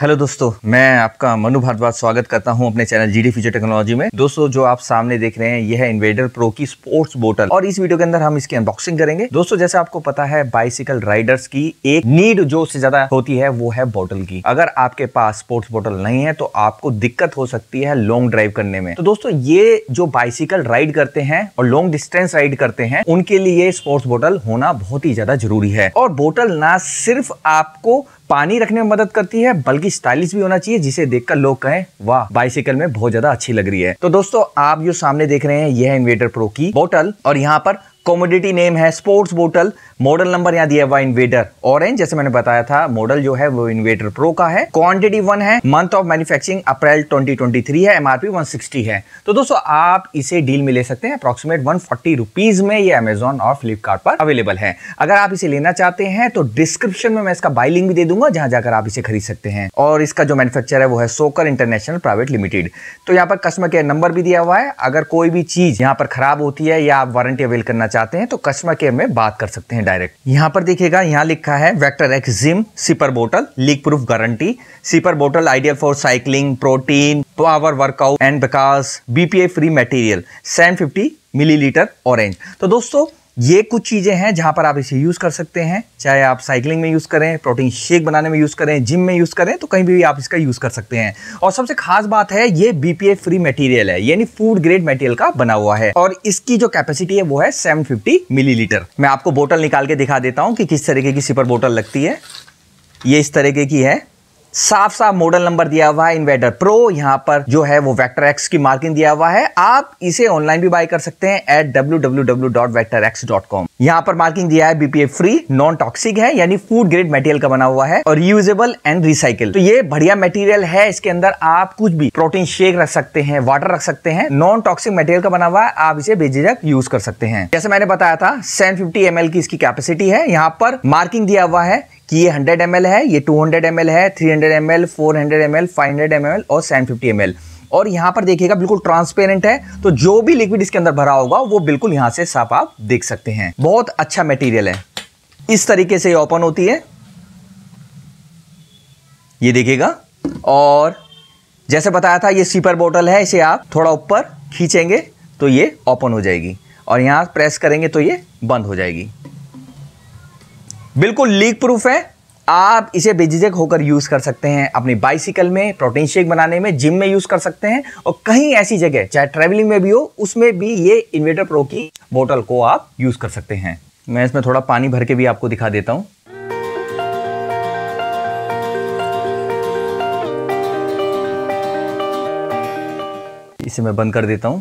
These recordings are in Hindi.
हेलो दोस्तों मैं आपका मनु भारद्वाज स्वागत करता हूं अपने चैनल जीडी फ्यूचर टेक्नोलॉजी में दोस्तों जो आप सामने देख रहे हैं यह है इन्वेडर प्रो की स्पोर्ट्स बोटल और इस वीडियो के अंदर हम इसकी अनबॉक्सिंग करेंगे दोस्तों जैसे आपको पता है बाइसिकल राइडर्स की एक नीड जो उससे ज्यादा होती है वो है बोटल की अगर आपके पास स्पोर्ट्स बोटल नहीं है तो आपको दिक्कत हो सकती है लॉन्ग ड्राइव करने में तो दोस्तों ये जो बाइसिकल राइड करते हैं और लॉन्ग डिस्टेंस राइड करते हैं उनके लिए स्पोर्ट्स बोटल होना बहुत ही ज्यादा जरूरी है और बोटल ना सिर्फ आपको पानी रखने में मदद करती है बल्कि स्टाइलिश भी होना चाहिए जिसे देखकर लोग कहें वाह बाइसिकल में बहुत ज्यादा अच्छी लग रही है तो दोस्तों आप जो सामने देख रहे हैं यह है इन्वेटर प्रो की बोटल और यहाँ पर कॉमोडिटी नेम है स्पोर्ट्स बोटल मॉडल नंबर यहाँ दिया हुआ इन्वेडर ऑरेंज जैसे मैंने बताया था मॉडल जो है वो इन्वेडर प्रो का है क्वांटिटी वन है मंथ ऑफ मैन्युफैक्चरिंग अप्रैल 2023 है एमआरपी 160 है तो दोस्तों आप इसे डील में ले सकते हैं अप्रोक्सीमेट वन फोर्टी में ये अमेजोन और फ्लिपकार्ट पर अवेलेबल है अगर आप इसे लेना चाहते हैं तो डिस्क्रिप्शन में मैं इसका बाई लिंक भी दे दूंगा जहां जाकर आप इसे खरीद सकते हैं और इसका जो मैनुफेक्चर है वो है सोकर इंटरनेशनल प्राइवेट लिमिटेड तो यहाँ पर कस्टमर केयर नंबर भी दिया हुआ है अगर कोई भी चीज यहाँ पर खराब होती है या आप वारंटी अवेल करना करना चाहते हैं तो कस्टमर केयर में बात कर सकते हैं डायरेक्ट यहाँ पर देखिएगा यहाँ लिखा है Vector X gym sipper bottle leak proof guarantee sipper bottle ideal for cycling protein power workout and because BPA free material seven fifty millilitre orange तो दोस्तों ये कुछ चीज़ें हैं जहाँ पर आप इसे यूज़ कर सकते हैं चाहे आप साइकिलिंग में यूज़ करें प्रोटीन शेक बनाने में यूज़ करें जिम में यूज़ करें तो कहीं भी आप इसका यूज़ कर सकते हैं और सबसे खास बात है ये बीपीए फ्री मटेरियल है यानी फूड ग्रेड मटेरियल का बना हुआ है और इसकी जो कैपेसिटी है वो है सेवन मिलीलीटर मैं आपको बोटल निकाल के दिखा देता हूँ कि किस तरीके की सिपर बोटल लगती है ये इस तरीके की है साफ साफ मॉडल नंबर दिया हुआ है इन्वेडर प्रो यहाँ पर जो है वो वेक्टर एक्स की मार्किंग दिया हुआ है आप इसे ऑनलाइन भी बाय कर सकते हैं एट www.vectorx.com यहाँ पर मार्किंग दिया है बीपीए फ्री नॉन टॉक्सिक है यानी फूड ग्रेड मटेरियल का बना हुआ है और रियूजेबल एंड रिसाइकिल तो ये बढ़िया मटेरियल है इसके अंदर आप कुछ भी प्रोटीन शेक रख सकते हैं वाटर रख सकते हैं नॉन टॉक्सिक मटेरियल का बना हुआ है आप इसे बेझिझक यूज कर सकते हैं जैसे मैंने बताया था सेवन फिफ्टी की इसकी कैपेसिटी है यहाँ पर मार्किंग दिया हुआ है कि ये 100 ml है ये 200 ml है 300 ml 400 ml 500 ml और 750 ml और यहाँ पर देखिएगा बिल्कुल ट्रांसपेरेंट है तो जो भी लिक्विड इसके अंदर भरा होगा वो बिल्कुल यहाँ से साफ आप देख सकते हैं बहुत अच्छा मटेरियल है इस तरीके से ये ओपन होती है ये देखिएगा और जैसे बताया था ये सीपर बोटल है इसे आप थोड़ा ऊपर खींचेंगे तो ये ओपन हो जाएगी और यहाँ प्रेस करेंगे तो ये बंद हो जाएगी बिल्कुल लीक प्रूफ है आप इसे बेझिझक होकर यूज़ कर सकते हैं अपनी बाइसिकल में प्रोटीन शेक बनाने में जिम में यूज़ कर सकते हैं और कहीं ऐसी जगह चाहे ट्रेवलिंग में भी हो उसमें भी ये इन्वेटर प्रो की बोतल को आप यूज़ कर सकते हैं मैं इसमें थोड़ा पानी भर के भी आपको दिखा देता हूं इसे मैं बंद कर देता हूं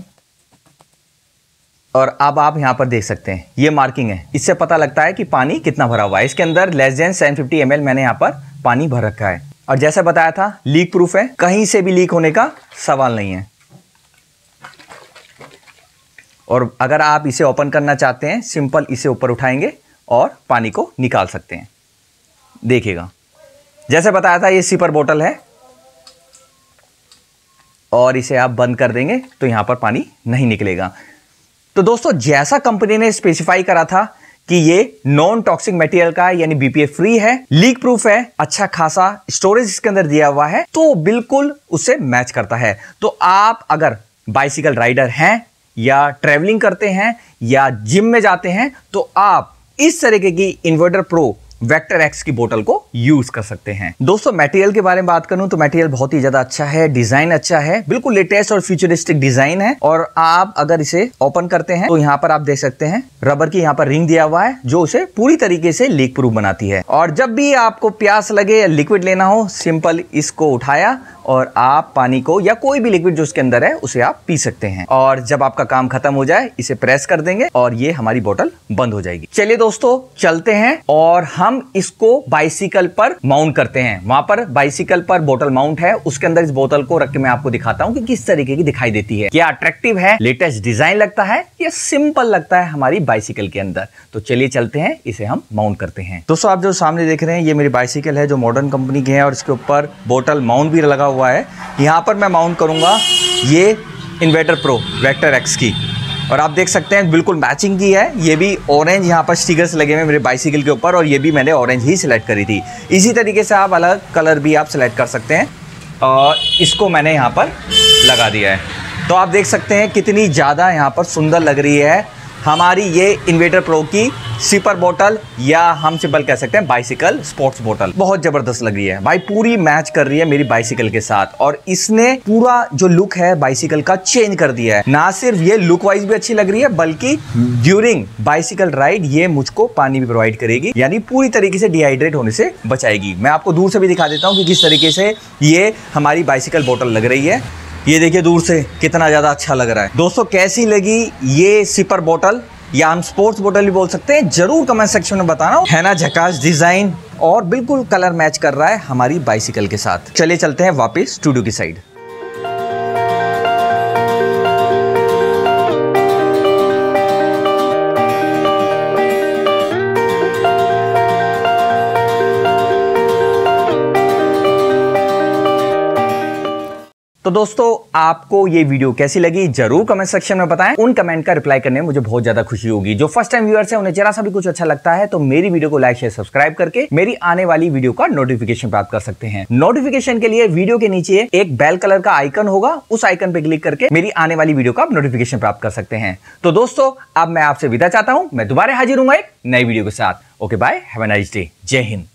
और अब आप यहाँ पर देख सकते हैं ये मार्किंग है इससे पता लगता है कि पानी कितना भरा हुआ है इसके अंदर लेस देन 750 ml मैंने यहाँ पर पानी भर रखा है और जैसा बताया था लीक प्रूफ है कहीं से भी लीक होने का सवाल नहीं है और अगर आप इसे ओपन करना चाहते हैं सिंपल इसे ऊपर उठाएंगे और पानी को निकाल सकते हैं देखिएगा जैसे बताया था ये सीपर बोतल है और इसे आप बंद कर देंगे तो यहाँ पर पानी नहीं निकलेगा तो दोस्तों जैसा कंपनी ने स्पेसिफाई करा था कि ये नॉन टॉक्सिक मटेरियल का यानी बीपीए फ्री है लीक प्रूफ है अच्छा खासा स्टोरेज इसके अंदर दिया हुआ है तो बिल्कुल उससे मैच करता है तो आप अगर बाइसिकल राइडर हैं या ट्रेवलिंग करते हैं या जिम में जाते हैं तो आप इस तरीके की इन्वर्टर प्रो वेक्टर एक्स की बोतल को यूज कर सकते हैं दोस्तों मटेरियल के बारे में बात करूं तो मटेरियल बहुत ही ज्यादा अच्छा है डिजाइन अच्छा है बिल्कुल लेटेस्ट और फ्यूचरिस्टिक डिजाइन है और आप अगर इसे ओपन करते हैं तो यहाँ पर आप देख सकते हैं रबर की यहाँ पर रिंग दिया हुआ है जो उसे पूरी तरीके से लीक प्रूफ बनाती है और जब भी आपको प्यास लगे या लिक्विड लेना हो सिंपल इसको उठाया और आप पानी को या कोई भी लिक्विड जो उसके अंदर है उसे आप पी सकते हैं और जब आपका काम खत्म हो जाए इसे प्रेस कर देंगे और ये हमारी बोतल बंद हो जाएगी चलिए दोस्तों चलते हैं और हम हम इसको बाइसिकल पर माउंट करते हैं वहां पर बाइसिकल पर बोतल माउंट है उसके अंदर इस बोतल को रख के मैं आपको दिखाता हूं कि किस तरीके की दिखाई देती है क्या अट्रैक्टिव है लेटेस्ट डिजाइन लगता है या सिंपल लगता है हमारी बाइसिकल के अंदर तो चलिए चलते हैं इसे हम माउंट करते हैं दोस्तों आप जो सामने देख रहे हैं ये मेरी बाइसिकल है जो मॉडर्न कंपनी की है और इसके ऊपर बोटल माउंट भी लगा हुआ है यहाँ पर मैं माउंट करूंगा ये इन्वेटर प्रो वेक्टर एक्स की और आप देख सकते हैं बिल्कुल मैचिंग की है ये भी ऑरेंज यहाँ पर स्टिकर्स लगे हुए मेरे बाइसिकल के ऊपर और ये भी मैंने ऑरेंज ही सिलेक्ट करी थी इसी तरीके से आप अलग कलर भी आप सेलेक्ट कर सकते हैं और इसको मैंने यहाँ पर लगा दिया है तो आप देख सकते हैं कितनी ज़्यादा यहाँ पर सुंदर लग रही है हमारी ये इन्वेटर प्रो की स्वीपर बोटल या हम सिंपल कह सकते हैं बाइसिकल स्पोर्ट्स बोटल बहुत जबरदस्त लग रही है भाई पूरी मैच कर रही है मेरी बाइसिकल के साथ और इसने पूरा जो लुक है बाइसिकल का चेंज कर दिया है ना सिर्फ ये लुक वाइज भी अच्छी लग रही है बल्कि ड्यूरिंग बाइसिकल राइड ये मुझको पानी भी प्रोवाइड करेगी यानी पूरी तरीके से डिहाइड्रेट होने से बचाएगी मैं आपको दूर से भी दिखा देता हूँ कि किस तरीके से ये हमारी बाइसिकल बोटल लग रही है ये देखिए दूर से कितना ज़्यादा अच्छा लग रहा है दोस्तों कैसी लगी ये सिपर बोटल या हम स्पोर्ट्स बोटल भी बोल सकते हैं जरूर कमेंट सेक्शन में बताना है ना झकास डिजाइन और बिल्कुल कलर मैच कर रहा है हमारी बाइसिकल के साथ चलिए चलते हैं वापस स्टूडियो की साइड तो दोस्तों आपको ये वीडियो कैसी लगी जरूर कमेंट सेक्शन में बताएं उन कमेंट का रिप्लाई करने में मुझे बहुत ज्यादा खुशी होगी जो फर्स्ट टाइम व्यूअर्स हैं उन्हें जरा सा भी कुछ अच्छा लगता है तो मेरी वीडियो को लाइक शेयर सब्सक्राइब करके मेरी आने वाली वीडियो का नोटिफिकेशन प्राप्त कर सकते हैं नोटिफिकेशन के लिए वीडियो के नीचे एक बेल कलर का आइकन होगा उस आइकन पर क्लिक करके मेरी आने वाली वीडियो का नोटिफिकेशन प्राप्त कर सकते हैं तो दोस्तों अब मैं आपसे विदा चाहता हूं मैं दोबारा हाजिर हूँ एक नई वीडियो के साथ okay bye have nice day जय हिंद